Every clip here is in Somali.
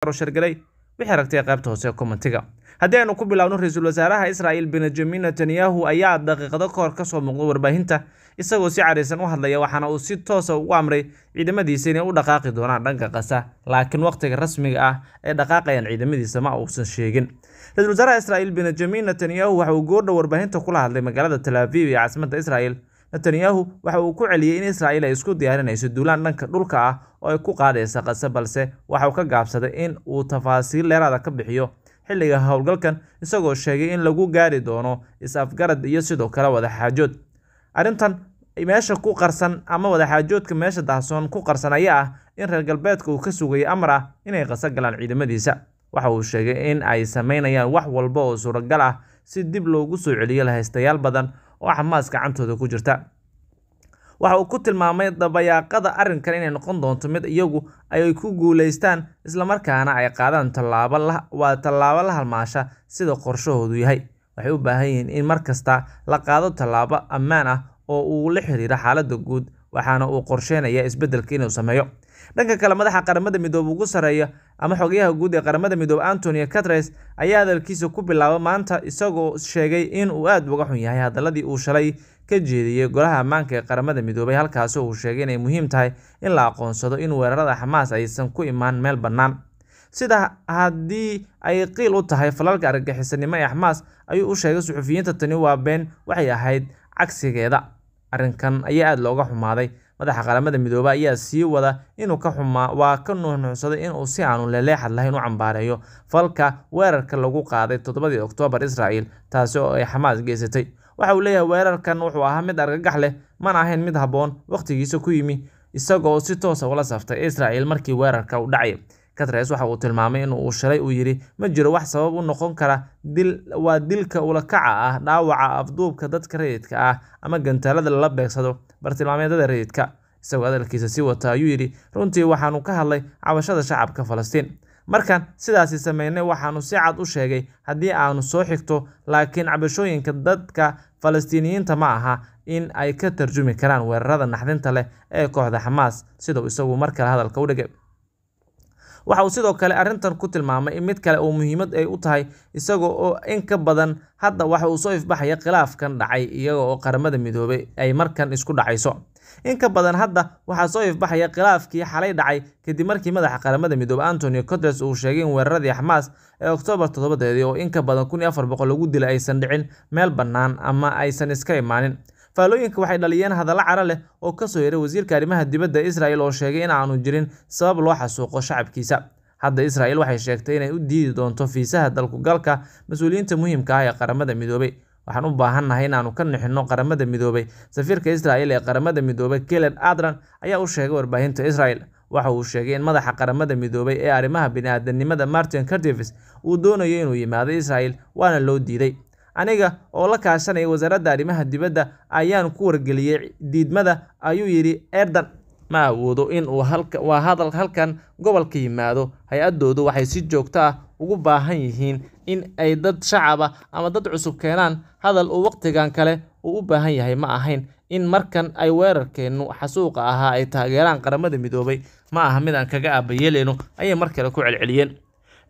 shargalay wixii aragtay qaybta hoose kommentiga haddii aynu ku bilaabno ra-iisul wasaaraha israa'il benjamin netanyahu ayaa daqiiqado kahor ka soo muuqday warbaahinta isagoo si cariisan u hadlaya waxaana uu si toosa ah ugu amray ciidamadiisa inay u dhaqaaqi doonaan dhanka qasa laakiin wakhtiga rasmiga ah ee dhaqaaqayaan ciidamadiisa ma uusan sheegin ra-iisul wasaaraha israa'il benjamin netanyahu waxa uu goordhow warbaahinta kula hadlay magaalada talaviv ee caasimadda israa'il netanyahu waxa uu ku celiyey in israa'iil ay isku diyaarinayso duulaan dhanka dhulka ah oo ay ku qaadaysa kase balse waxa uu ka gaabsaday in uu tafaasiil dheeraada ah ka bixiyo xilliga howlgalkan isagoo sheegay in lagu gaari doono is-afgarad iyo sidoo kale wadaxaajood arrintan meesha ku qarsan ama wadaxaajoodka meesha dahsoon ku qarsan ayaa ah in reer galbeedka uu ka sugayay amar ah inay qaso galaan ciidamadiisa waxa uu sheegay in ay samaynayaan wax walba oo suuragal ah si dib loogu soo celiyo lahaystayaal badan oo xamaas gacantooda ku jirta waxa uu ku tilmaamay dabayaaqada arrinkan inay noqon doonto mid iyagu ay ku guulaystaan islamarkaana ay qaadaan waa tallaabo la halmaasha sida qorshahoodu yahay waxay u baahan yihiin in mar kasta la qaado tallaabo ammaan ah oo uu la xiriira xaaladda guud waxaana uu qorsheynayaa isbeddelka inuu sameeyo dhanka kale madaxa qaramada midoobe ugu sarreeya ama xogayaha guud ee qaramada midoobe antonio catres ayaa hadalkiisa ku bilaaba maanta isagoo sheegay in uu aad uga xun yahay hadalladii uu shalay ka jeediyey golaha ammaanka ee qaramada midoobay halkaasoo uu sheegay inay muhiim tahay in la aqoonsado in weerarada xamaas aysan ku imaan meel bannaan sida haddii ay qiil u tahay falalka argagixisanimo ee xamaas ayuu u sheegay suxufiyiinta tani waa been waxay ahayd cagsigeeda arrinkan ayaa aad looga xumaaday madaxa qaramada midoobe ayaa sii wada inuu ka xumaa waa ka nuuxnuuxsaday inuu si aanu leleexad lahayn u cambaareeyo falka weerarka lagu qaaday toddobadii oktoobar israa'el taasi oo ay xamaas geysatay waxa uu leeyahay weerarkan wuxuu ahaa mid argagax leh mana ahayn mid habboon wakhtigiisa ku yimi isagoo si toosa ah ula saftay israa'el markii weerarka u dhacay Guterres waxa uu tilmaamay in uu shalay uu yidhi ma jiro wax sabab u noqon kara dil waa dilka ulakaca ah dhaawaca afduubka dadka rayidka ah ama gantaalada lala beegsado bartilmaameedyada rayidka isagoo hadalkiisa sii wata ayuu yidhi runtii waxaanu ka hadlay cabashada shacabka falastiin markaan sidaasi samaynay waxaanu si cad u sheegay haddii aanu soo xigto laakiin cabashooyinka dadka falastiiniyiinta ma aha in ay ka tarjumi karaan weerarada naxdinta leh ee kooxda xamaas sidau isagu mar kale hadalka u dhigay waxa uu sidoo kale arrintan ku tilmaamay in mid kale oo muhiimad ay u tahay isaga oo in ka badan hadda waxa uu soo ifbaxaya khilaafkan dhacay iyaga oo qaramada midoobay ay markan isku dhacayso in ka badan hadda waxaa soo ifbaxaya khilaafkii xalay dhacay kadib markii madaxa qaramada midoobey antonio cotres uu sheegay in weeraradii xamaas ee oktoobar toddobadeedii oo in ka badan kun iyo afar boqol lagu dilay aysan dhicin meel bannaan ama aysan iska imaanin faallooyinka waxay dhaliyeen hadallo cara leh oo ka soo yeray wasiirka arrimaha dibadda israa'il oo sheegay in aanu jirin sabab loo xasuuqo shacabkiisa hadda israa'il waxay sheegtay inay u diidi doonto fiisaha dalkugalka mas-uuliyiinta muhiimka ah ee qaramada midoobay waxaan u baahannahay inaanu ka nixinno qaramada midoobay safiirka israa'il ee qaramada midoobay keled adran ayaa u sheegay warbaahinta israa'il waxa uu sheegay in madaxa qaramada midoobay ee arrimaha bini-aadanimada martin cardivis uu doonayo inuu yimaado israa'il waana loo diiday aniga oo la kaashanaya wasaaradda arrimaha dibadda ayaan ku wargeliyey diidmada ayuu yidhi erdan ma awoodo in uu waa hadal halkan gobolka yimaado hay addoodu waxay si joogto ah ugu baahan yihiin in ay dad shacaba ama dad cusub keenaan hadal uu waqtigan kale uu u baahan yahay ma ahayn in markan ay weerarkeennu xasuuqa ahaa ay taageeraan qaramada midoobay ma aha mid aan kaga aabayeeleyno ayay mar kale ku celceliyeen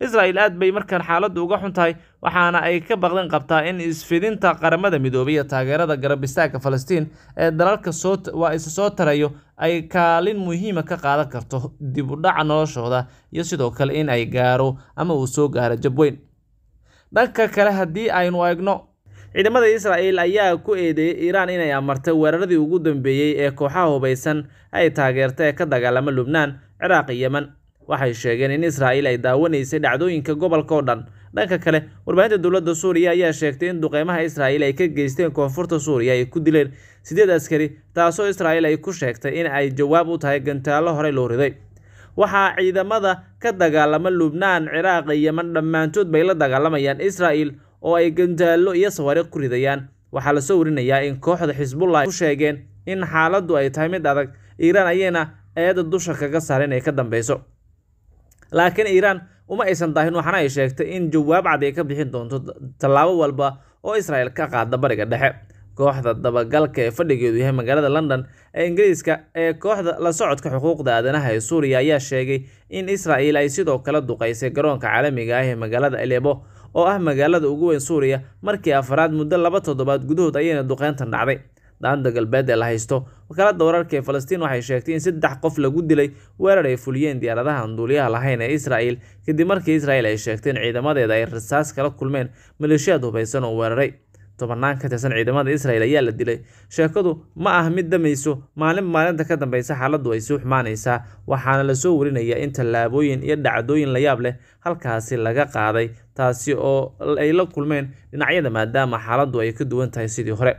israa'il aad bay markaan xaaladdu uga xun tahay waxaana ay ka baqdin qabtaa in isfidinta qaramada midoobay iyo taageerada garab istaagka falastiin ee dalalka waa isa soo tarayo ay kaalin muhiima ah ka qaadan karto dibudhaca noloshooda iyo sidoo kale in ay gaaro ama uu soo gaaro jabweyn dhanka kale haddii aynu eegno ciidamada israa'il ayaa ku eedeeyey iiraan inay amartay weeraradii ugu dambeeyey ee kooxaha hubaysan ay taageerta ee ka dagaalama lubnaan ciraaq iyo yemen waxay sheegeen in israa'iil ay daawanaysay dhacdooyinka gobolka oo dhan dhanka kale warbaahinta dowladda suuriya ayaa sheegtay in duqeymaha israa'iil ay ka geysteen koonfurta suuriya ay ku dileen sideed askari taasoo israa'iil ay ku sheegtay in ay jawaab u tahay gantaallo horey loo riday waxaa ciidamada ka dagaalama lubnaan ciraaq iyo yeman dhammaantood bay la dagaalamayaan israa'iil oo ay gantaallo iyo saware ku ridayaan waxaa lasoo warinayaa in kooxda xisbullah ku sheegeen in xaaladdu ay tahay mid adag iiraan ayayna eedda dusha kaga saar inay ka dambayso laakiin iiraan uma aysan daahin waxaana ay sheegtay in jawaab cad ay ka bixin doonto tallaabo walba oo israel ka qaada bariga dhexe kooxda dabagalka ee fadhigeedu yahay magaalada london ee ingiriiska ee kooxda la socodka xuquuqda aadanaha ee suuriya ayaa sheegay in israel ay sidoo kale duqaysay garoonka caalamiga ah ee magaalada elebo oo ah magaalada ugu weyn suuriya markii afaraad muddo laba toddobaad gudahood ayayna duqeyntan dhacday daanta galbeed ee la haysto wakaalada wararka ee falastiin waxay sheegtay in saddex qof lagu dilay weerar ay fuliyeen diyaaradaha duuliyaha lahayn ee israel kadib markii israel ay sheegtay in ciidamadeeda ay rasaas kala kulmeen maleeshiyaad hubaysan oo weeraray tobannaan ka tirsan ciidamada israel ayaa la dilay sheekadu ma ah mid damayso maalin maalinta ka dambeysa xaaladdu ay sii xumaanaysaa waxaana lasoo warinayaa in tallaabooyin iyo dhacdooyin layaab leh halkaasi laga qaaday taasi oo ay la kulmeen dhinacyada maadaama xaaladdu ay ka duwan tahay sidii hore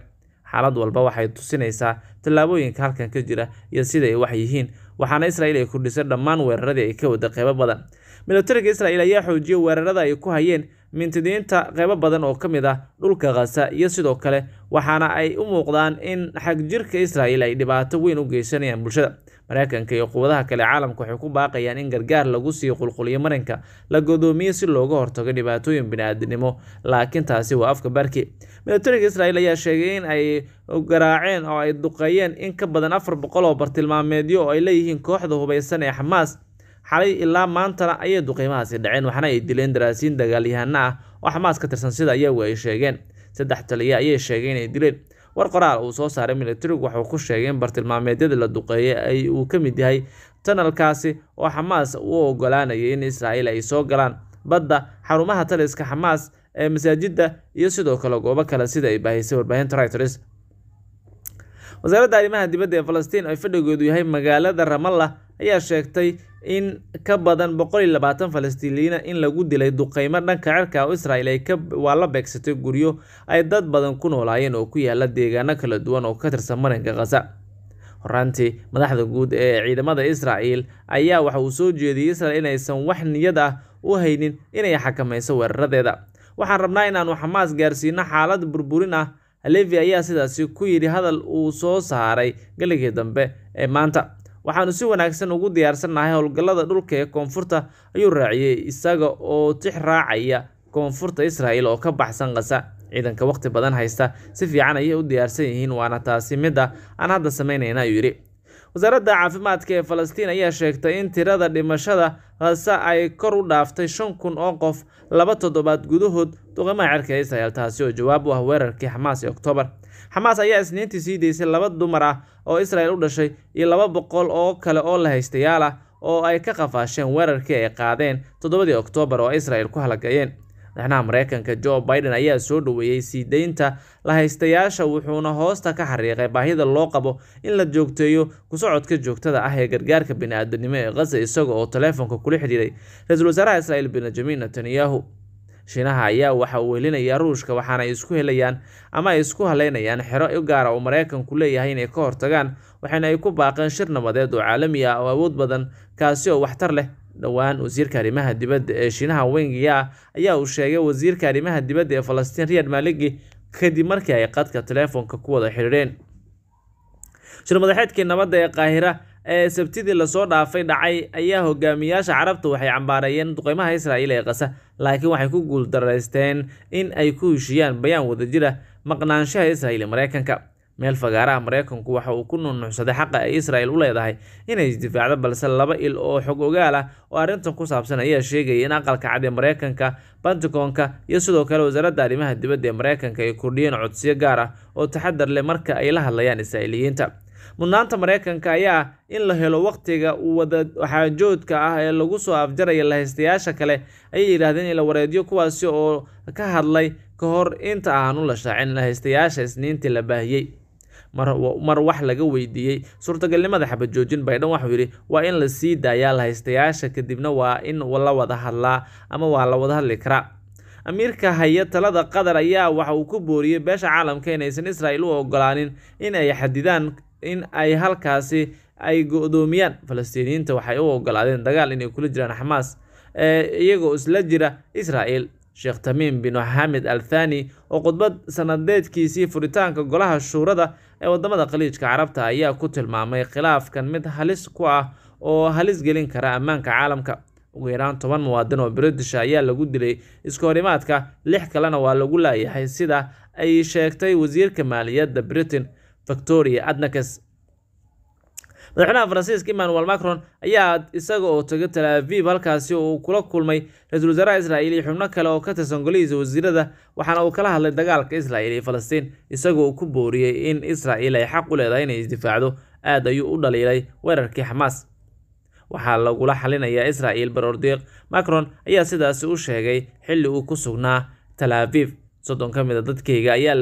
xaalad walba waxay tusinaysaa tallaabooyinka halkan ka jira iyo sida ay wax yihiin waxaana israa'iil ay kordhisay dhammaan weeraradii ay ka wada qaybo badan milatariga israa'iil ayaa xoojiyay weerarada ay ku hayeen mintidiinta qaybo badan oo ka mid ah dhulka khaza iyo sidoo kale waxaana ay u muuqdaan in xagjirka israa'iil ay dhibaato weyn u geysanayaan bulshada maraykanka iyo quwadaha kale caalamka waxay ku baaqayaan in gargaar lagu siiyo qulquliyo marinka la godoomiye si looga hortago dhibaatooyin bini-aadinimo laakiin taasi waa afka barki milatariga israel ayaa sheegay in ay garaaceen oo ay duqeeyeen in ka badan afar boqol oo bartilmaameedyo oo ay leeyihiin kooxda hubaysan ee xamaas xalay ilaa maantana ayay duqeymahaasi dhaceen waxaana ay dileen daraasiin dagaalyahano ah oo xamaas ka tirsan sida iyagu ay sheegeen saddex taliya ayay sheegeen inay dileen war qoraal uu soo saaray milatarigu waxuu ku sheegay in bartilmaameedyada la duqeeyay ay uu ka mid yahay tanalkaasi oo xamaas u ogolaanayay in israa'iil ay soo galaan badda xarumaha taliska xamaas ee masaajidda iyo sidoo kale goobo kale sida ay baahisay warbaahinta reuters wasaaradda arrimaha dibadda ee falastiin ay fadhigoodu yahay magaalada ramallah ayaa sheegtay in ka badan boqol iyo labaatan in lagu dilay duqeymo dhanka cirka oo israel ay waa la beegsatay guryo ay dad badan ku noolaayeen oo ku yaala deegaano kala duwan oo ka tirsan marinka khaza horaantii madaxda guud ee ciidamada israel ayaa waxa uu soo jeediyey israel inaysan wax niyad ah u haynin inay xakamayso weeraradeeda waxaan rabnaa inaannu xamaas gaarsiino xaalad burburin ah halevi ayaa sidaasi ku yidhi hadal uu soo saaray galigii dambe ee maanta waxaanu si wanaagsan ugu diyaarsannahay howlgallada dhulka ee koonfurta ayuu raaciyey isaga oo tix raacaya koonfurta israa'el oo ka baxsan khasa ciidanka waqti badan haysta si fiican ayay u diyaarsan yihiin waana taasi midda ah aan hadda samaynayna ayuu yidhi wasaaradda caafimaadka ee falastiin ayaa sheegtay in tirada dhimashada khasa ay kor u dhaaftay shan kun oo qof laba toddobaad gudahood duqamaha cerka israel taasi oo jawaab u ah weerarkii xamaas ee oktoobar xamaas ayaa isniintii sii deysay laba dumar ah oo israel u dhashay iyo laba boqol oo kale oo la haystayaal ah oo ay ka qafaasheen weerarkii ay qaadeen toddobadii oktoobar oo israel ku halagayeen madaxnaha mareykanka jo biden ayaa soo dhoweeyey sii la haystayaasha wuxuuna hoosta ka xariiqay baahida loo qabo in la joogteeyo kusocodka joogtada ah ee gargaarka bini-aadanimo ee khaza isaga oo taleefonka kula xidhiiray ra-iisul wasaaraha israel benjamin netanyahu shiinaha ayaa waxa uu helinayaa ruushka waxaana ay isku helayaan ama ay isku halaynayaan xero u gaara ah uu maraykanku leeyahay inay ka hortagaan waxayna ay ku baaqeen shir nabadeed oo caalami ah oo awood badan kaasi oo waxtar leh dhowaan wasiirka arrimaha dibadda ee shiinaha wengiya ayaa uu sheegay wasiirka arrimaha dibadda ee falastiin riyad maaligi kadib markii ay qadka teleefonka ku wada xidhiidheen shir madaxeedkii nabadda ee qaahira ee sabtidii lasoo dhaafay dhacay ayaa hogaamiyaasha carabta waxay cambaarayeen duqeymaha israa'iil ee qasa laakiin waxay ku guuldaraysteen in ay ku heshiiyaan bayaan wadajira ah, maqnaanshaha israa'iil ee maraykanka meel fagaaraha maraykanku waxa uu ku nunuxsaday xaqa ay israa'iil u leedahay inay isdifaacdo balse laba il oo xog ogaal ah oo arrintan ku saabsan ayaa sheegaya in aqalka cad ee maraykanka banticoonka iyo sidoo kale wasaaradda arrimaha dibadda ee maraykanka ay kordhiyeen codsiyo gaar ah oo taxadar leh marka ay la hadlayaan israa'iiliyiinta mudnaanta maraykanka ayaa in la helo wakhtiga waxaajoodka ah ee lagu soo afjaraya lahaystayaasha kale ayay yidhahdeen ila wareedyo kuwaasi oo ka hadlay ka hor inta aanu la shaacin lahaystayaasha isniintii la baahiyey mar wax laga weydiiyey suurtagalnimada xabajoojin baydhan waxuu yidhi waa in la sii daayaa lahaystayaasha kadibna waa in la wada hadlaa ama waa la wada hadli karaa amiirka haya talada qatar ayaa waxa uu ku booriyey beesha caalamka inaysan israa'il u ogolaanin in ay xadidaan in ay halkaasi ay go-doomiyaan falastiiniyiinta waxay u ogolaadeen dagaal inay kula jiraan xamaas ee eh, iyagoo isla jira israel sheekh tamiim bin xamed al thani oo khudbad sanadeedkiisii furitaanka golaha shuurada ee wadamada khaliijka carabta ayaa ku tilmaamay khilaafkan mid halis ku ah oo halis gelin kara ammaanka caalamka ugu yaraan toban muwaadin oo british ah ayaa lagu dilay iska horimaadka lix kalena waa lagu laayahay sida ay sheegtay wasiirka maaliyadda britain victoria adnakas madaxweynaha faransiiska emmanuel macron ayaa isaga oo taga tal aviv halkaasi uu kula kulmay ra-isul wasaaraha israa'iil iyo xubno kale oo ka tirsan golihiisa wasiirada waxaana uu kala hadlay dagaalka israa'iil iyo falastiin isagoo uu ku booriyey in israa'iil ay xaq u leedahay inay isdifaacdo aada ayuu u dhaliilay weerarkii xamaas waxaa lagula xalinayaa israa'iil baroordiiq macron ayaa sidaasi u sheegay xilli uu ku sugnaa tal aviv soddon ka mid a dadkayga ayaa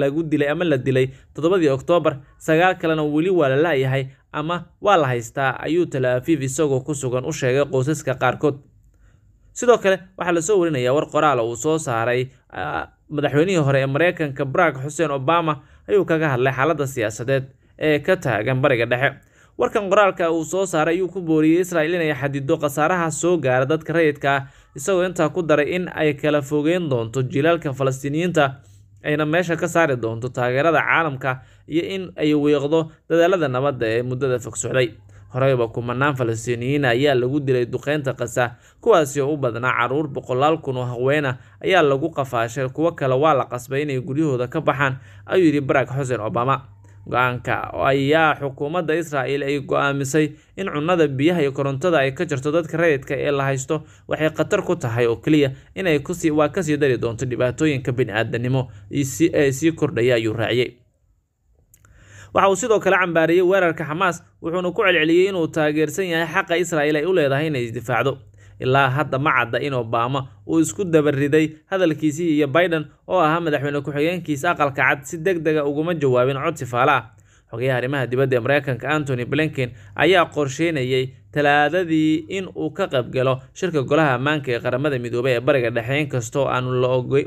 lagu dilay ama la dilay toddobadii oktoobar sagaal kalena weli waa la laayahay ama waa la haystaa ayuu tal afiif isagoo ku sugan u sheegay qoysaska qaarkood sidoo kale waxaa lasoo warinayaa war qoraal uu soo saaray madaxweynihii hore ee mareykanka barack xuseen obama ayuu kaga hadlay xaaladda siyaasadeed ee ka taagan bariga dhexe warkan qoraalka uu soo saaray ayuu ku booriyey israel inay xadido khasaaraha soo gaara dadka rayidka ah isagoo intaa ku daray in ay kala fogeyn doonto jilaalka falastiiniyiinta ayna meesha ka saari doonto taageerada caalamka iyo in ay wiiqdo dadaalada nabadda ee muddada fog socday horeyba kumanaan falastiiniyiin ayaa lagu dilay duqeynta qasa kuwaasi oo u badnaa caruur boqolaal kun oo haweenah ayaa lagu qafaashay kuwo kale waa la qasbay inay guryahooda ka baxaan ayuu yidhi barack xuseen obama go-aanka ayaa xukuumadda israa'il ay go'aamisay in cunnada biyaha iyo korontada ay ka jirto dadka rayidka ee la haysto waxay khatar ku tahay oo keliya inay kusii waa kasii dari doonto dhibaatooyinka bini-aadanimo ee sii kordhaya ayuu raaciyey waxa uu sidoo kale cambaariyey weerarka xamaas wuxuuna ku celceliyey inuu taageersan yahay xaqa israa'iil ay u leedahay inay isdifaacdo ilaa hadda ma cadda in obama uu isku dabariday hadalkiisii iyo baiden oo ahaa madaxweyne ku-xigeenkiisa aqalka cad si deg dega uguma jawaabin codsi faalaa ah xogayaha arrimaha dibadda ee maraykanka antony blinkin ayaa qorsheynayay talaadadii in uu ka qaybgalo shirka golaha ammaanka ee qaramada midoobey ee bariga dhexe inkastoo aanu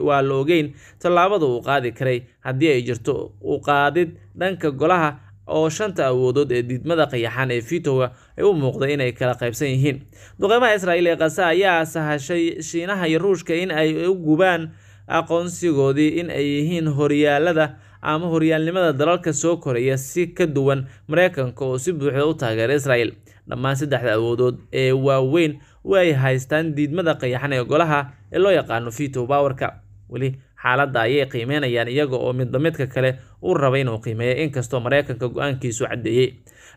waa la ogeyn tallaabada uu qaadi karay haddii ay jirto u qaadid dhanka golaha oo shanta awoodood ee diidmada qayaxan ee vitowa ay u muuqda inay kala qaybsan yihiin duqeymaha israa'iil ee khaza ayaa sahashay shiinaha iyo ruushka in ay u gubaan aqoonsigoodii in ay yihiin horyaalada ama horyaalnimada dalalka soo koraya si ka duwan mareykanka oo si buuxda u taageera israa'iil dhammaan saddexda awoodood ee waaweyn way haystaan diidmada qayaxan ee golaha ee loo yaqaano vito bowerka weli xaaladda ayay qiimeynayaan iyaga oo midba midka kale u raba inuu qiimeeya inkastoo maraykanka go-aankiisu caddeeyey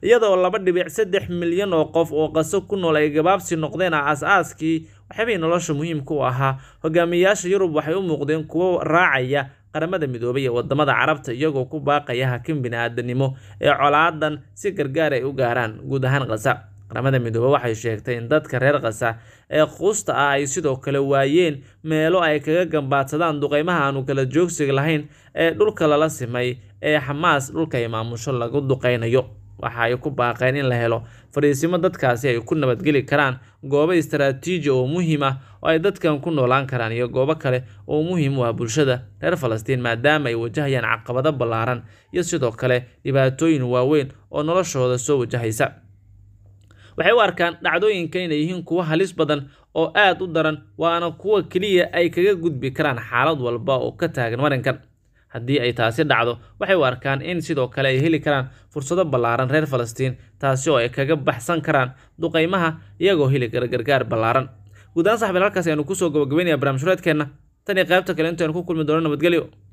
iyadoo laba dhibic saddex milyan oo qof oo qaso ku nool ay gabaabsi noqdeen aas-aaskii waxbay nolosha muhiimku ahaa hogaamiyayaasha yurub waxay u muuqdeen kuwo raacaya qaramada midoobay ee wadamada carabta iyagoo ku baaqaya hakin bini-aadannimo ee colaadan si gargaar ay ah u gaaraan guud ahaan kasa qaramada midoobe waxay sheegtay in dadka reer khasa ee quusta ah ay sidoo kale waayeen meelo ay kaga gambaadsadaan duqeymaha aanu kala joogsiga lahayn ee dhulka lala simay ee xamaas dhulka ay maamusho lagu duqaynayo waxa ay ku baaqeen in la helo fadhiisimo dadkaasi ay ku nabadgeli karaan goobo istaraatiiji oo muhiim ah oo ay dadkan ku noolaan karaan iyo goobo kale oo muhiim u ah bulshada reer falastiin maadaama ay wajahayaan caqabado ballaaran iyo sidoo kale dhibaatooyin waaweyn oo noloshooda soo wajahaysa waxay u arkaan dhacdooyinka inay yihiin kuwo halis badan oo aad u daran waana kuwa keliya ay kaga gudbi karaan xaalad walba oo ka taagan marinkan haddii ay taasi dhacdo waxay u arkaan in sidoo kale ay heli karaan fursado ballaaran reer falastiin taasi oo ay kaga baxsan karaan duqaymaha iyagoo heli kara gargaar ballaaran guud ahaan halkaas aynu kusoo gabagabaynaya barnaamij shureedkeenna tan iyo qaybta kale intaaynu ku kulmi doono nabadgelyo